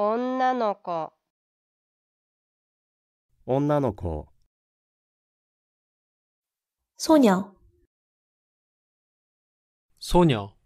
女の子女の子소녀소녀